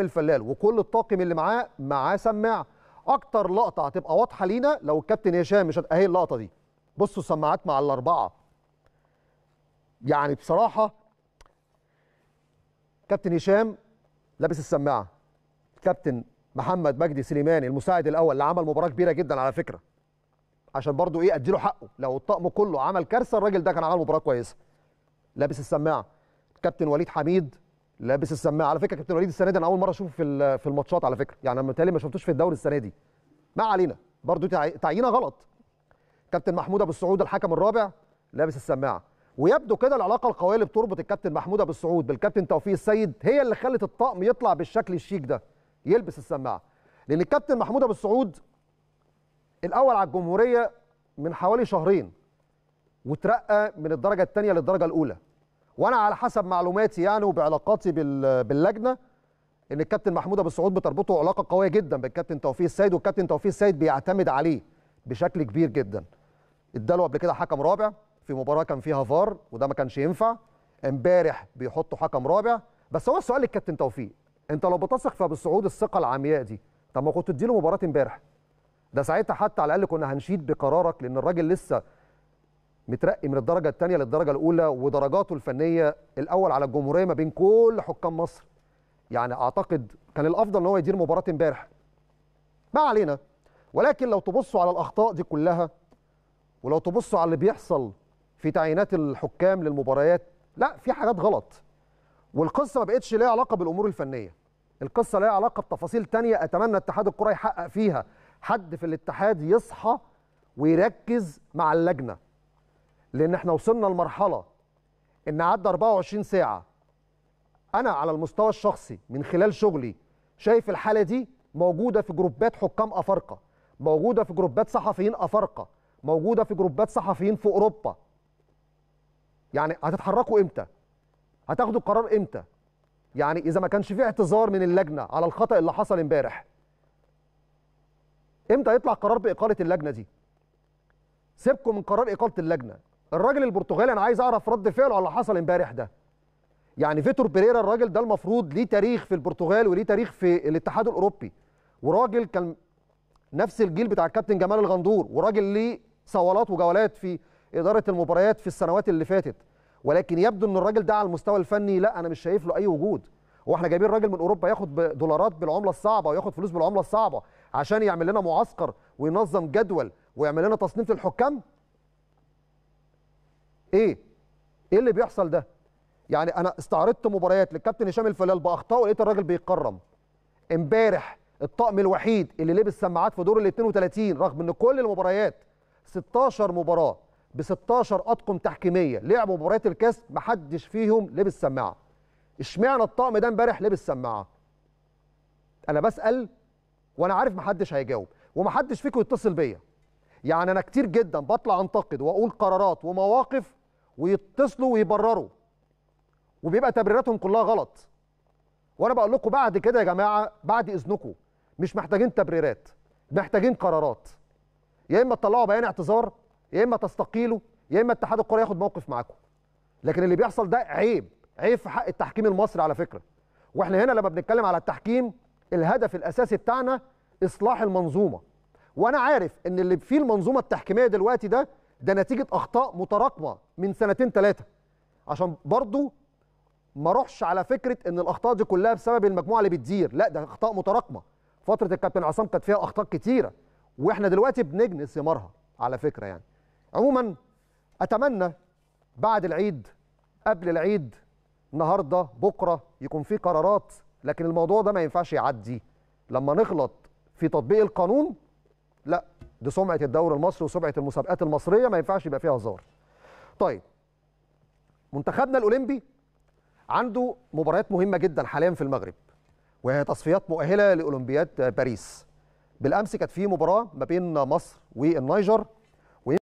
الفلال وكل الطاقم اللي معاه معاه سماعه اكتر لقطه هتبقى واضحه لينا لو الكابتن هشام مش اهي اللقطه دي بصوا السماعات مع الاربعه يعني بصراحه كابتن هشام لابس السماعه كابتن محمد مجدي سليماني المساعد الاول اللي عمل مباراه كبيره جدا على فكره عشان برضو ايه اديله حقه لو الطقم كله عمل كارثه الراجل ده كان عمل مباراه كويسه لابس السماعه كابتن وليد حميد لابس السماعه على فكره كابتن وليد السنه دي انا اول مره اشوفه في في الماتشات على فكره يعني انا متهيألي ما شفتوش في الدوري السنه دي ما علينا برضو تعيينه غلط كابتن محمود ابو السعود الحكم الرابع لابس السماعه ويبدو كده العلاقه القويه اللي بتربط الكابتن محمود ابو السعود بالكابتن توفيق السيد هي اللي خلت الطقم يطلع بالشكل الشيك ده يلبس السماعه لان الكابتن محمود ابو السعود الاول على الجمهوريه من حوالي شهرين وترقى من الدرجه الثانيه للدرجه الاولى وانا على حسب معلوماتي يعني وبعلاقاتي باللجنه ان الكابتن محمود ابو السعود بتربطه علاقه قويه جدا بالكابتن توفيق السيد والكابتن توفيق السيد بيعتمد عليه بشكل كبير جدا اداله قبل كده حكم رابع في مباراه كان فيها فار وده ما كانش ينفع امبارح بيحطوا حكم رابع بس هو السؤال للكابتن توفيق انت لو بتثق في ابو السعود الثقه العمياء دي طب ما كنت تديله مباراه امبارح ده ساعتها حتى على الاقل كنا هنشيد بقرارك لان الراجل لسه مترقي من الدرجه الثانيه للدرجه الاولى ودرجاته الفنيه الاول على الجمهوريه ما بين كل حكام مصر يعني اعتقد كان الافضل ان هو يدير مباراه امبارح ما علينا ولكن لو تبصوا على الاخطاء دي كلها ولو تبصوا على اللي بيحصل في تعيينات الحكام للمباريات لا في حاجات غلط والقصه ما بقتش ليها علاقه بالامور الفنيه القصه ليها علاقه بتفاصيل تانية اتمنى اتحاد الكره يحقق فيها حد في الاتحاد يصحى ويركز مع اللجنه لان احنا وصلنا لمرحله ان عدى 24 ساعه انا على المستوى الشخصي من خلال شغلي شايف الحاله دي موجوده في جروبات حكام افارقه موجوده في جروبات صحفيين افارقه موجوده في جروبات صحفيين في اوروبا يعني هتتحركوا امتى هتاخدوا قرار امتى يعني اذا ما كانش في اعتذار من اللجنه على الخطا اللي حصل امبارح امتى يطلع قرار باقاله اللجنه دي سيبكم من قرار اقاله اللجنه الراجل البرتغالي انا عايز اعرف رد فعله على اللي حصل امبارح ده يعني فيتور بيريرا الراجل ده المفروض ليه تاريخ في البرتغال وليه تاريخ في الاتحاد الاوروبي وراجل كان نفس الجيل بتاع الكابتن جمال الغندور وراجل ليه صولات وجولات في اداره المباريات في السنوات اللي فاتت ولكن يبدو ان الراجل ده على المستوى الفني لا انا مش شايف له اي وجود هو احنا جايبين راجل من اوروبا ياخد دولارات بالعمله الصعبه وياخد فلوس بالعمله الصعبه عشان يعمل لنا معسكر وينظم جدول ويعمل لنا تصنيف للحكام ايه اللي بيحصل ده يعني انا استعرضت مباريات للكابتن هشام الفلال باخطاء ولقيت الراجل بيتكرم امبارح الطقم الوحيد اللي لبس سماعات في دور ال 32 رغم ان كل المباريات 16 مباراه ب 16 اطقم تحكيميه لعبوا مباريات الكاس محدش فيهم لبس سماعه اشمعنى الطقم ده امبارح لبس سماعه انا بسال وانا عارف محدش هيجاوب ومحدش فيكم يتصل بيا يعني انا كتير جدا بطلع انتقد واقول قرارات ومواقف ويتصلوا ويبرروا وبيبقى تبريراتهم كلها غلط وانا بقول لكم بعد كده يا جماعه بعد اذنكم مش محتاجين تبريرات محتاجين قرارات يا اما تطلعوا بيان اعتذار يا اما تستقيلوا يا اما اتحاد الكره ياخد موقف معاكم لكن اللي بيحصل ده عيب عيب في حق التحكيم المصري على فكره واحنا هنا لما بنتكلم على التحكيم الهدف الاساسي بتاعنا اصلاح المنظومه وانا عارف ان اللي في المنظومه التحكيميه دلوقتي ده ده نتيجه اخطاء متراكمه من سنتين ثلاثه عشان برضو ما اروحش على فكره ان الاخطاء دي كلها بسبب المجموعه اللي بتدير لا ده اخطاء متراكمه فتره الكابتن عصام كانت فيها اخطاء كتيره واحنا دلوقتي بنجني ثمارها على فكره يعني عموما اتمنى بعد العيد قبل العيد النهارده بكره يكون في قرارات لكن الموضوع ده ما ينفعش يعدي لما نغلط في تطبيق القانون دي سمعه الدوري المصري وسمعه المسابقات المصريه ما ينفعش يبقى فيها هزار. طيب منتخبنا الاولمبي عنده مباريات مهمه جدا حاليا في المغرب وهي تصفيات مؤهله لاولمبياد باريس. بالامس كانت في مباراه ما بين مصر والنيجر